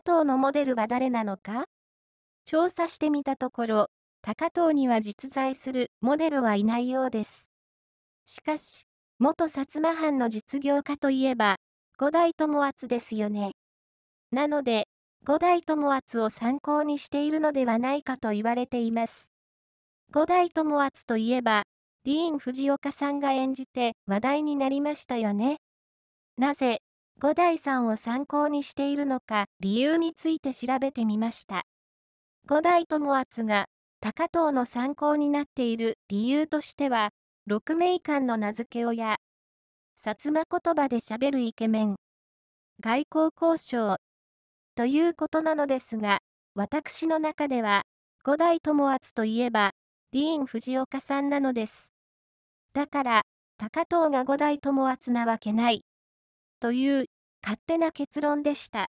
高藤のモデルは誰なのか調査してみたところ、高藤には実在するモデルはいないようです。しかし、元薩摩藩の実業家といえば、五代友厚ですよね。なので、五代友厚を参考にしているのではないかと言われています。五代友厚といえば、ディーン・藤岡さんが演じて話題になりましたよね。なぜ、五代さんを参考にしているのか理由について調べてみました。五代友厚が高藤の参考になっている理由としては、六名館の名付け親、薩摩言葉でしゃべるイケメン、外交交渉、ということなのですが、私の中では、五代友厚といえば、ディーン・藤岡さんなのです。だから、高藤が五代友厚なわけない。という勝手な結論でした。